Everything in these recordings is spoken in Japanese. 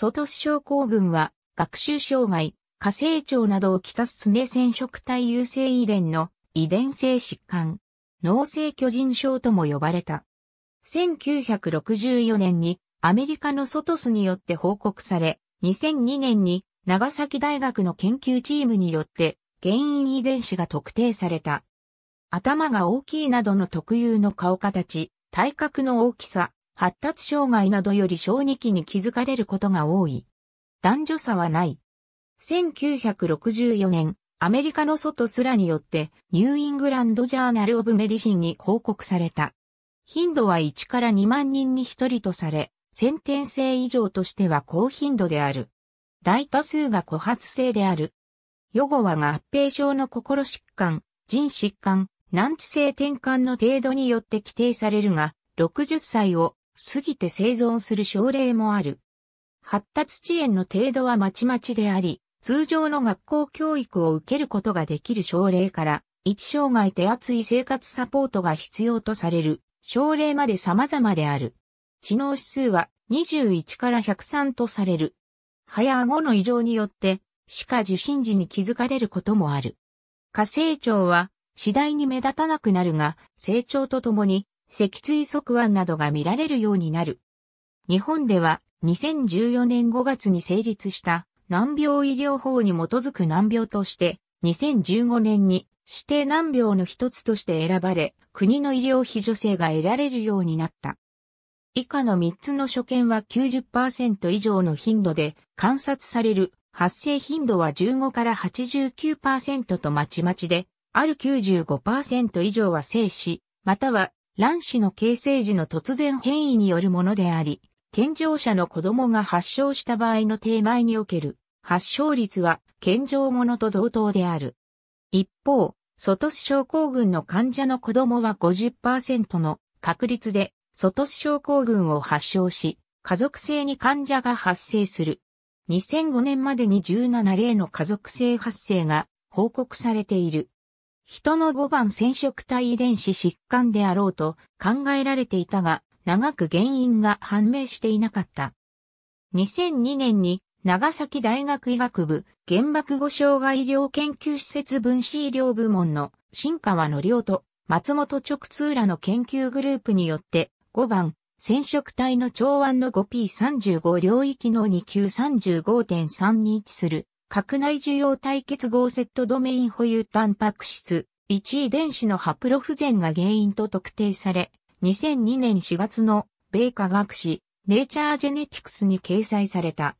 外ス症候群は、学習障害、過成長などをきたす爪染色体優性遺伝の遺伝性疾患、脳性巨人症とも呼ばれた。1964年にアメリカのソトスによって報告され、2002年に長崎大学の研究チームによって原因遺伝子が特定された。頭が大きいなどの特有の顔形、体格の大きさ、発達障害などより小児期に気づかれることが多い。男女差はない。1964年、アメリカの外すらによってニューイングランドジャーナルオブメディシンに報告された。頻度は1から2万人に1人とされ、先天性以上としては高頻度である。大多数が枯発性である。予後は合併症の心疾患、腎疾患、難治性転換の程度によって規定されるが、60歳を過ぎて生存する症例もある。発達遅延の程度はまちまちであり、通常の学校教育を受けることができる症例から、一生涯手厚い生活サポートが必要とされる症例まで様々である。知能指数は21から103とされる。早顎の異常によって、歯科受診時に気づかれることもある。過成長は次第に目立たなくなるが、成長とともに脊椎側腕などが見られるようになる。日本では2014年5月に成立した難病医療法に基づく難病として2015年に指定難病の一つとして選ばれ、国の医療費助成が得られるようになった。以下の3つの所見は90%以上の頻度で観察される発生頻度は15から89%とまちまちで、ある95%以上は生死、または卵子の形成時の突然変異によるものであり、健常者の子供が発症した場合の低前における発症率は健常者と同等である。一方、外ス症候群の患者の子供は50%の確率で外ス症候群を発症し、家族性に患者が発生する。2005年までに17例の家族性発生が報告されている。人の5番染色体遺伝子疾患であろうと考えられていたが、長く原因が判明していなかった。2002年に長崎大学医学部原爆後障害医療研究施設分子医療部門の新川の良と松本直通らの研究グループによって5番染色体の長腕の 5P35 領域の2級35.3に位置する核内需要対結合セットドメイン保有タンパク質、1位電子のハプロ不全が原因と特定され、2002年4月の米科学誌、ネイチャージェネティクスに掲載された。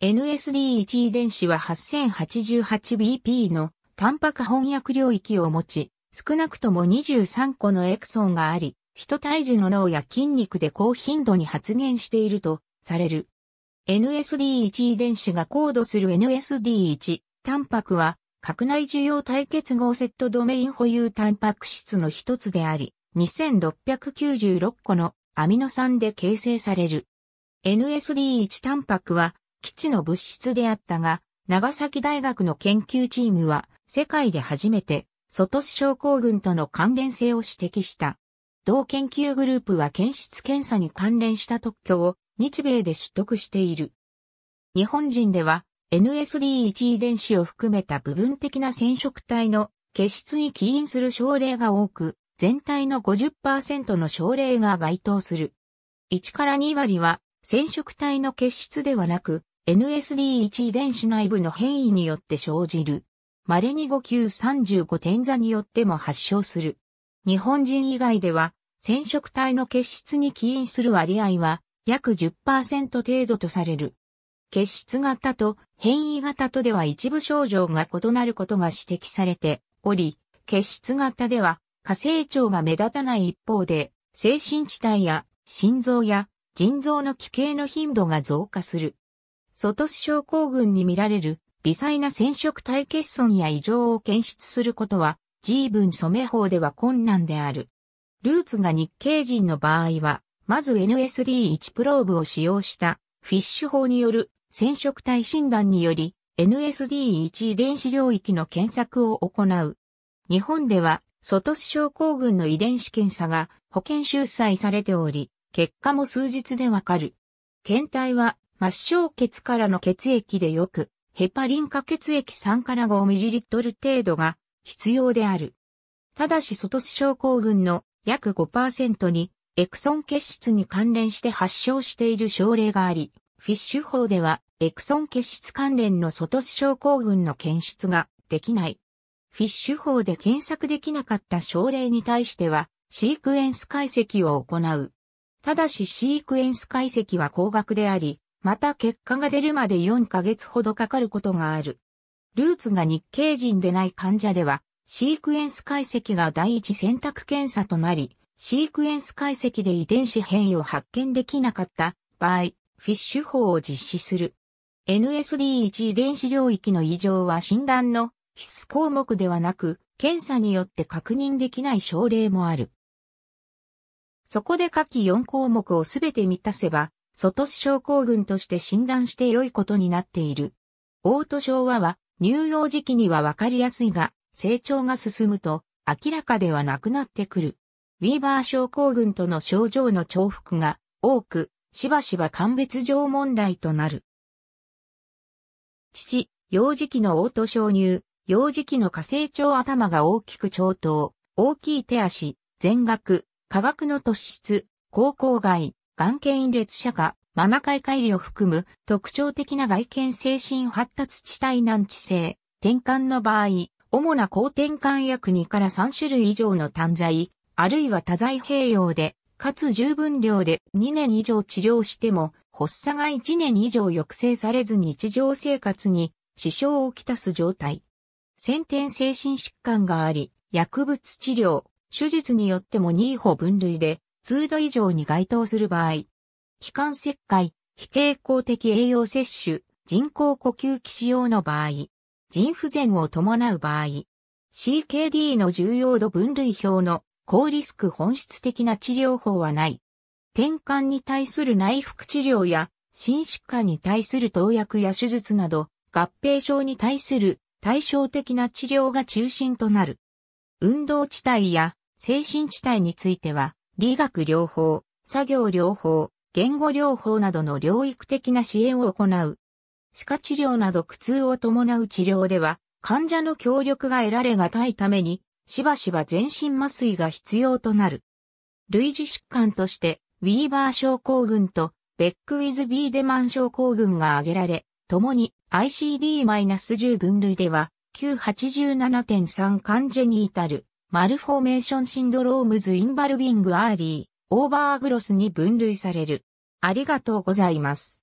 NSD1 遺伝子は 8088BP のタンパク翻訳領域を持ち、少なくとも23個のエクソンがあり、人体児の脳や筋肉で高頻度に発現しているとされる。NSD1 遺伝子がコードする NSD1 タンパクは、核内需要対結合セットドメイン保有タンパク質の一つであり、2696個のアミノ酸で形成される。NSD1 タンパクは、基地の物質であったが、長崎大学の研究チームは、世界で初めて、外ス症候群との関連性を指摘した。同研究グループは検出検査に関連した特許を日米で取得している。日本人では NSD1 遺伝子を含めた部分的な染色体の結質に起因する症例が多く、全体の50%の症例が該当する。1から2割は染色体の結質ではなく、NSD1 遺伝子内部の変異によって生じる。稀に5級35点座によっても発症する。日本人以外では染色体の結質に起因する割合は約10%程度とされる。血質型と変異型とでは一部症状が異なることが指摘されており、血質型では、過成長が目立たない一方で、精神地帯や心臓や腎臓の奇形の頻度が増加する。外視症候群に見られる微細な染色体欠損や異常を検出することは、G 分染め法では困難である。ルーツが日系人の場合は、まず NSD1 プローブを使用したフィッシュ法による染色体診断により NSD1 遺伝子領域の検索を行う。日本では外ス症候群の遺伝子検査が保険収載されており、結果も数日でわかる。検体は末梢血からの血液でよく、ヘパリン化血液3から5トル程度が必要である。ただし外ス症候群の約5%にエクソン結質に関連して発症している症例があり、フィッシュ法では、エクソン結質関連の外す症候群の検出ができない。フィッシュ法で検索できなかった症例に対しては、シークエンス解析を行う。ただしシークエンス解析は高額であり、また結果が出るまで4ヶ月ほどかかることがある。ルーツが日系人でない患者では、シークエンス解析が第一選択検査となり、シークエンス解析で遺伝子変異を発見できなかった場合、フィッシュ法を実施する。NSD1 遺伝子領域の異常は診断の必須項目ではなく、検査によって確認できない症例もある。そこで下記4項目をすべて満たせば、外視症候群として診断して良いことになっている。オート症はは、乳幼児期にはわかりやすいが、成長が進むと明らかではなくなってくる。ウィーバー症候群との症状の重複が多く、しばしば鑑別上問題となる。父、幼児期のオート症乳、幼児期の下成長頭が大きく長頭、大きい手足、全額、化学の突出、口腔外、眼瞼列射下、マナカイ離を含む特徴的な外見精神発達地帯難治性、転換の場合、主な抗転換薬2から3種類以上の単剤、あるいは多剤併用で、かつ十分量で2年以上治療しても、発作が1年以上抑制されず日常生活に支障をきたす状態。先天精神疾患があり、薬物治療、手術によっても2歩分類で、通度以上に該当する場合、気管切開、非傾向的栄養摂取、人工呼吸器使用の場合、腎不全を伴う場合、CKD の重要度分類表の高リスク本質的な治療法はない。転換に対する内服治療や、心疾患に対する投薬や手術など、合併症に対する対照的な治療が中心となる。運動地帯や精神地帯については、理学療法、作業療法、言語療法などの療育的な支援を行う。歯科治療など苦痛を伴う治療では、患者の協力が得られがたいために、しばしば全身麻酔が必要となる。類似疾患として、ウィーバー症候群とベックウィズ・ビーデマン症候群が挙げられ、共に ICD-10 分類では、987.3患者に至る、マルフォーメーションシンドロームズ・インバルビング・アーリー、オーバーグロスに分類される。ありがとうございます。